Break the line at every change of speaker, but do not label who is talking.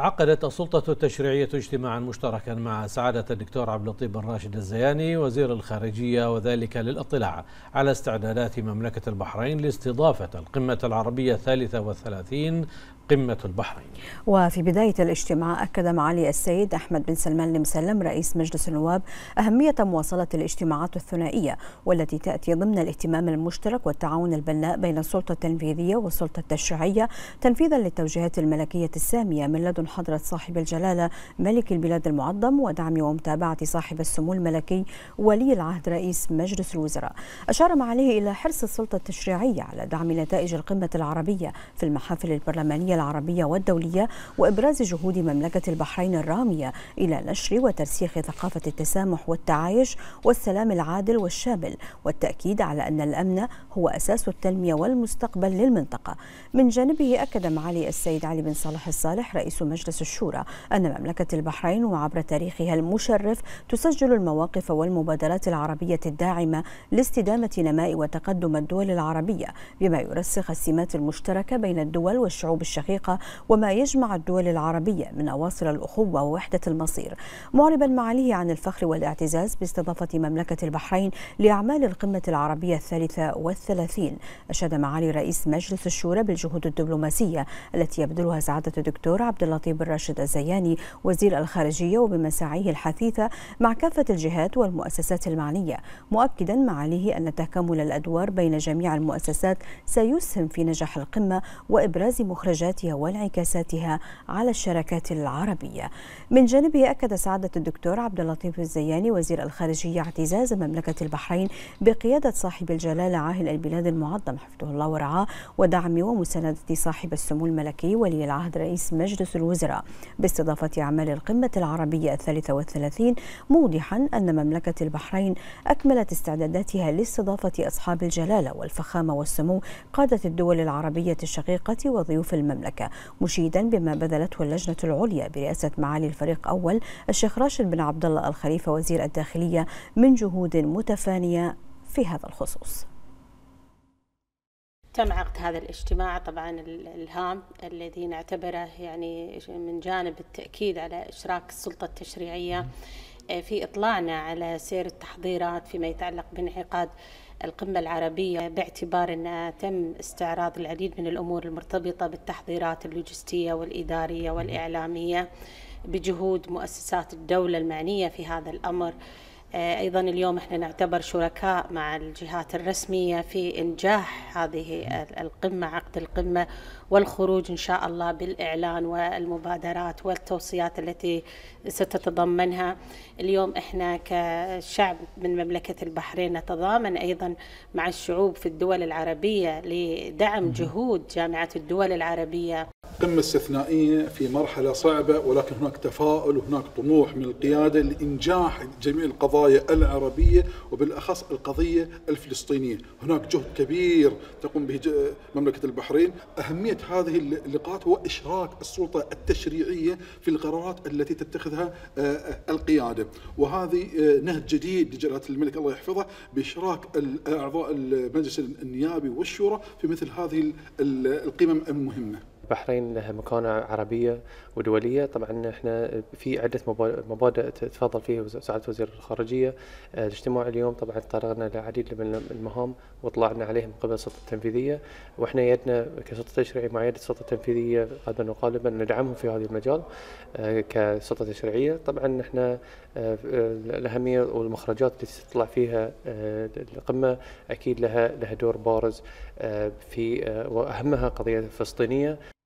عقدت السلطة التشريعية اجتماعا مشتركا مع سعادة الدكتور عبد اللطيف بن راشد الزياني وزير الخارجية وذلك للاطلاع على استعدادات مملكة البحرين لاستضافة القمة العربية الثالثة والثلاثين قمة البحرين
وفي بداية الاجتماع أكد معالي السيد أحمد بن سلمان المسلم رئيس مجلس النواب أهمية مواصلة الاجتماعات الثنائية والتي تأتي ضمن الاهتمام المشترك والتعاون البناء بين السلطة التنفيذية والسلطة التشريعية تنفيذا للتوجيهات الملكية السامية من لدن حضرة صاحب الجلالة ملك البلاد المعظم ودعم ومتابعة صاحب السمو الملكي ولي العهد رئيس مجلس الوزراء أشار معاليه إلى حرص السلطة التشريعية على دعم نتائج القمة العربية في المحافل البرلمانية العربية والدولية وإبراز جهود مملكة البحرين الرامية إلى نشر وترسيخ ثقافة التسامح والتعايش والسلام العادل والشامل والتأكيد على أن الأمن هو أساس التنمية والمستقبل للمنطقة من جانبه أكد معالي السيد علي بن صالح الصالح رئيس مجلس الشورى أن مملكة البحرين وعبر تاريخها المشرف تسجل المواقف والمبادرات العربية الداعمة لاستدامة نماء وتقدم الدول العربية بما يرسخ السمات المشتركة بين الدول والشعوب الشقيقة وما يجمع الدول العربية من أواصر الأخوة ووحدة المصير معربا معاليه عن الفخر والاعتزاز باستضافة مملكة البحرين لأعمال القمة العربية الثالثة والثلاثين أشاد معالي رئيس مجلس الشورى بالجهود الدبلوماسية التي يبذلها سعادة الدكتور عبد الله الخطيب الراشد الزياني وزير الخارجية وبمساعيه الحثيثة مع كافة الجهات والمؤسسات المعنية مؤكدا معاليه أن تكامل الأدوار بين جميع المؤسسات سيسهم في نجاح القمة وإبراز مخرجاتها وانعكاساتها على الشراكات العربية من جانبه أكد سعادة الدكتور عبد اللطيف الزياني وزير الخارجية اعتزاز مملكة البحرين بقيادة صاحب الجلالة عاهل البلاد المعظم حفظه الله ورعاه ودعم ومساندة صاحب السمو الملكي ولي العهد رئيس مجلس الوزراء الوزراء باستضافة أعمال القمة العربية الثالثة والثلاثين موضحا أن مملكة البحرين أكملت استعداداتها لاستضافة أصحاب الجلالة والفخامة والسمو قادة الدول العربية الشقيقة وضيوف المملكة مشيدا بما بذلته اللجنة العليا برئاسة معالي الفريق أول الشيخ راشد بن عبد الله الخليفة وزير الداخلية من جهود متفانية في هذا
الخصوص تم عقد هذا الاجتماع طبعا الهام الذي نعتبره يعني من جانب التأكيد على إشراك السلطة التشريعية آه، في إطلاعنا على سير التحضيرات فيما يتعلق بانعقاد القمة العربية باعتبار أن تم استعراض العديد من الأمور المرتبطة بالتحضيرات اللوجستية والإدارية والإعلامية بجهود مؤسسات الدولة المعنية في هذا الأمر آه، أيضا اليوم احنا نعتبر شركاء مع الجهات الرسمية في إنجاح هذه القمة عقد القمة والخروج إن شاء الله بالإعلان والمبادرات والتوصيات التي ستتضمنها اليوم احنا كشعب من مملكة البحرين نتضامن أيضا مع الشعوب في الدول العربية لدعم جهود جامعة الدول العربية
قمة استثنائية في مرحلة صعبة ولكن هناك تفاؤل وهناك طموح من القيادة لإنجاح جميع القضايا العربية وبالأخص القضية الفلسطينية هناك جهد كبير تقوم به مملكة البحرين أهمية هذه اللقاءات هو إشراك السلطة التشريعية في القرارات التي تتخذها آه، القيادة وهذه آه، نهج جديد لجلالة الملك الله يحفظه بإشراك أعضاء المجلس النيابي والشورى في مثل هذه القمم المهمة
البحرين لها مكانة عربية ودولية طبعا احنا في عدة مبادئ تفضل فيها سعادة وزير الخارجية آه، الاجتماع اليوم طبعا تطرقنا لعديد من المهام واطلعنا عليها من قبل السلطة التنفيذية واحنا يدنا كسلطة تشريعية مع يد السلطة التنفيذية قد وقالبا ندعمهم في هذا المجال آه، كسلطة تشريعية طبعا احنا آه، الأهمية والمخرجات اللي تطلع فيها القمة أكيد لها لها دور بارز في وأهمها قضية فلسطينية